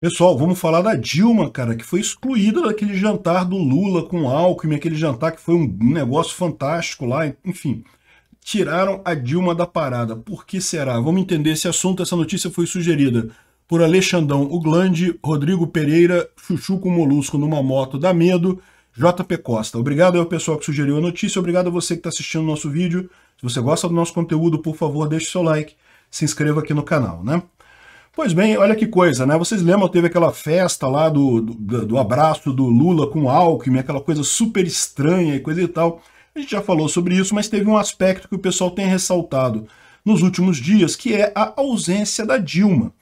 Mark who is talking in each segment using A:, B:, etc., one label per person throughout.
A: Pessoal, vamos falar da Dilma, cara, que foi excluída daquele jantar do Lula com o Alckmin, aquele jantar que foi um negócio fantástico lá, enfim. Tiraram a Dilma da parada. Por que será? Vamos entender esse assunto. Essa notícia foi sugerida por Alexandão Uglande, Rodrigo Pereira, Chuchu com Molusco numa moto da Medo, JP Costa. Obrigado ao pessoal que sugeriu a notícia, obrigado a você que está assistindo o nosso vídeo. Se você gosta do nosso conteúdo, por favor, deixe seu like, se inscreva aqui no canal, né? Pois bem, olha que coisa, né? Vocês lembram, teve aquela festa lá do, do, do abraço do Lula com o Alckmin, aquela coisa super estranha e coisa e tal. A gente já falou sobre isso, mas teve um aspecto que o pessoal tem ressaltado nos últimos dias, que é a ausência da Dilma.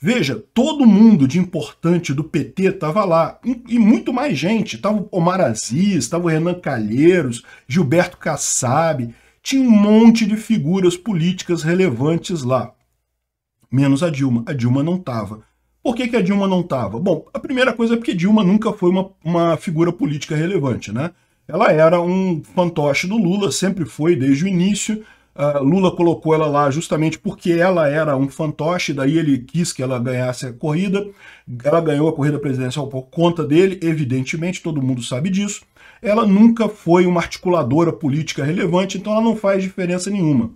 A: Veja, todo mundo de importante do PT estava lá, e muito mais gente. Estava o Omar Aziz, estava o Renan Calheiros, Gilberto Kassab, tinha um monte de figuras políticas relevantes lá menos a Dilma. A Dilma não estava. Por que, que a Dilma não estava? Bom, a primeira coisa é porque Dilma nunca foi uma, uma figura política relevante, né? Ela era um fantoche do Lula, sempre foi desde o início. Uh, Lula colocou ela lá justamente porque ela era um fantoche, daí ele quis que ela ganhasse a corrida. Ela ganhou a corrida presidencial por conta dele, evidentemente, todo mundo sabe disso. Ela nunca foi uma articuladora política relevante, então ela não faz diferença nenhuma.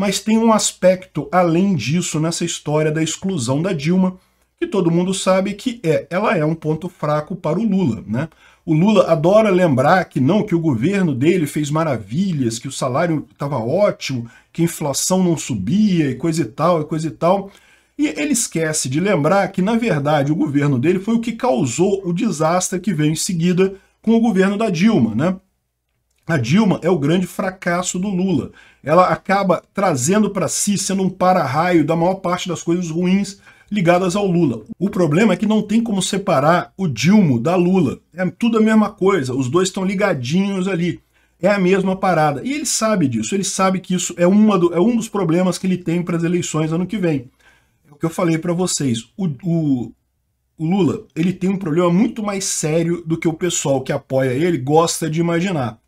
A: Mas tem um aspecto além disso nessa história da exclusão da Dilma, que todo mundo sabe que é, ela é um ponto fraco para o Lula, né? O Lula adora lembrar que não, que o governo dele fez maravilhas, que o salário estava ótimo, que a inflação não subia e coisa e tal, e coisa e tal. E ele esquece de lembrar que, na verdade, o governo dele foi o que causou o desastre que veio em seguida com o governo da Dilma, né? A Dilma é o grande fracasso do Lula. Ela acaba trazendo para si, sendo um para-raio da maior parte das coisas ruins ligadas ao Lula. O problema é que não tem como separar o Dilma da Lula. É tudo a mesma coisa, os dois estão ligadinhos ali. É a mesma parada. E ele sabe disso, ele sabe que isso é, uma do, é um dos problemas que ele tem para as eleições ano que vem. É o que eu falei para vocês. O, o, o Lula ele tem um problema muito mais sério do que o pessoal que apoia ele gosta de imaginar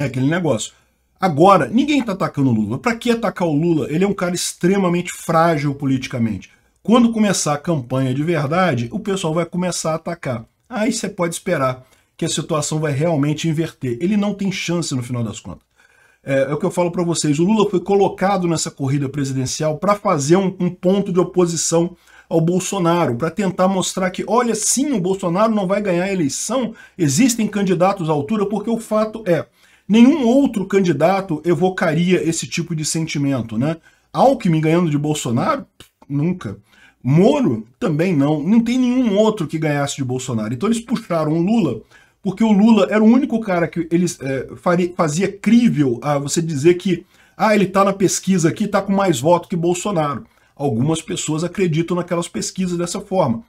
A: é aquele negócio. Agora, ninguém está atacando o Lula. Para que atacar o Lula? Ele é um cara extremamente frágil politicamente. Quando começar a campanha de verdade, o pessoal vai começar a atacar. Aí você pode esperar que a situação vai realmente inverter. Ele não tem chance no final das contas. É, é o que eu falo para vocês. O Lula foi colocado nessa corrida presidencial para fazer um, um ponto de oposição ao Bolsonaro, para tentar mostrar que, olha, sim, o Bolsonaro não vai ganhar a eleição, existem candidatos à altura, porque o fato é, Nenhum outro candidato evocaria esse tipo de sentimento, né? Alckmin ganhando de Bolsonaro? Nunca. Moro? Também não. Não tem nenhum outro que ganhasse de Bolsonaro. Então eles puxaram o Lula, porque o Lula era o único cara que eles é, faria, fazia crível a você dizer que ah, ele está na pesquisa aqui, está com mais voto que Bolsonaro. Algumas pessoas acreditam naquelas pesquisas dessa forma.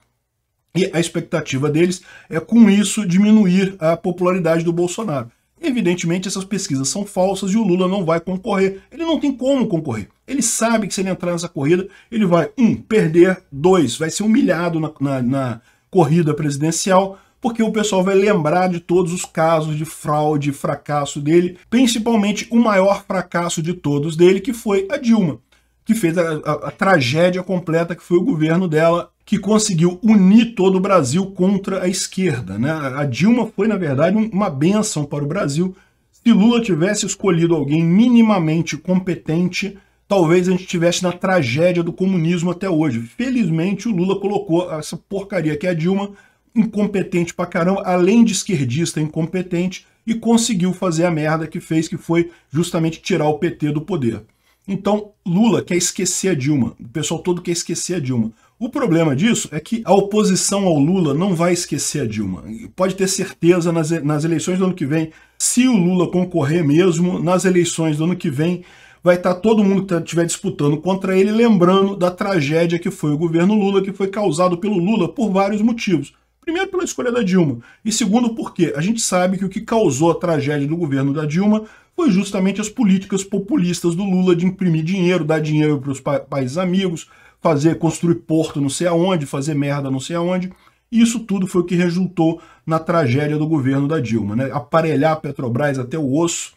A: E a expectativa deles é, com isso, diminuir a popularidade do Bolsonaro. Evidentemente, essas pesquisas são falsas e o Lula não vai concorrer. Ele não tem como concorrer. Ele sabe que se ele entrar nessa corrida, ele vai, um, perder, dois, vai ser humilhado na, na, na corrida presidencial, porque o pessoal vai lembrar de todos os casos de fraude e fracasso dele, principalmente o maior fracasso de todos dele, que foi a Dilma que fez a, a, a tragédia completa que foi o governo dela, que conseguiu unir todo o Brasil contra a esquerda. Né? A Dilma foi, na verdade, uma benção para o Brasil. Se Lula tivesse escolhido alguém minimamente competente, talvez a gente estivesse na tragédia do comunismo até hoje. Felizmente, o Lula colocou essa porcaria que é a Dilma, incompetente pra caramba, além de esquerdista incompetente, e conseguiu fazer a merda que fez, que foi justamente tirar o PT do poder. Então, Lula quer esquecer a Dilma, o pessoal todo quer esquecer a Dilma. O problema disso é que a oposição ao Lula não vai esquecer a Dilma. Pode ter certeza nas, nas eleições do ano que vem, se o Lula concorrer mesmo, nas eleições do ano que vem, vai estar tá todo mundo que estiver tá, disputando contra ele lembrando da tragédia que foi o governo Lula, que foi causado pelo Lula por vários motivos. Primeiro, pela escolha da Dilma. E segundo, porque a gente sabe que o que causou a tragédia do governo da Dilma foi justamente as políticas populistas do Lula de imprimir dinheiro, dar dinheiro para os pa países amigos, fazer construir porto não sei aonde, fazer merda não sei aonde. Isso tudo foi o que resultou na tragédia do governo da Dilma, né? Aparelhar a Petrobras até o osso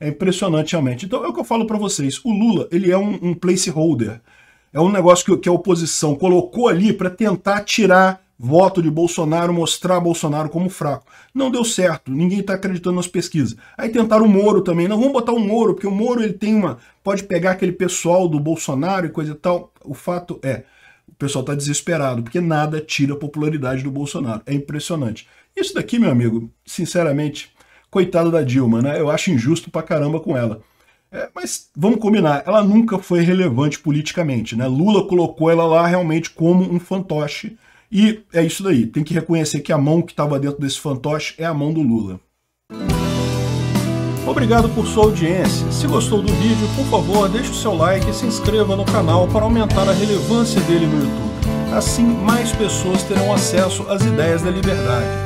A: é impressionante realmente. Então é o que eu falo para vocês, o Lula ele é um, um placeholder, é um negócio que, que a oposição colocou ali para tentar tirar voto de Bolsonaro, mostrar Bolsonaro como fraco. Não deu certo, ninguém está acreditando nas pesquisas. Aí tentaram o Moro também, não, vamos botar o Moro, porque o Moro ele tem uma. pode pegar aquele pessoal do Bolsonaro e coisa e tal. O fato é, o pessoal está desesperado, porque nada tira a popularidade do Bolsonaro. É impressionante. Isso daqui, meu amigo, sinceramente, coitado da Dilma, né? Eu acho injusto pra caramba com ela. É, mas vamos combinar, ela nunca foi relevante politicamente, né? Lula colocou ela lá realmente como um fantoche e é isso daí, tem que reconhecer que a mão que estava dentro desse fantoche é a mão do Lula. Obrigado por sua audiência. Se gostou do vídeo, por favor, deixe o seu like e se inscreva no canal para aumentar a relevância dele no YouTube. Assim, mais pessoas terão acesso às ideias da liberdade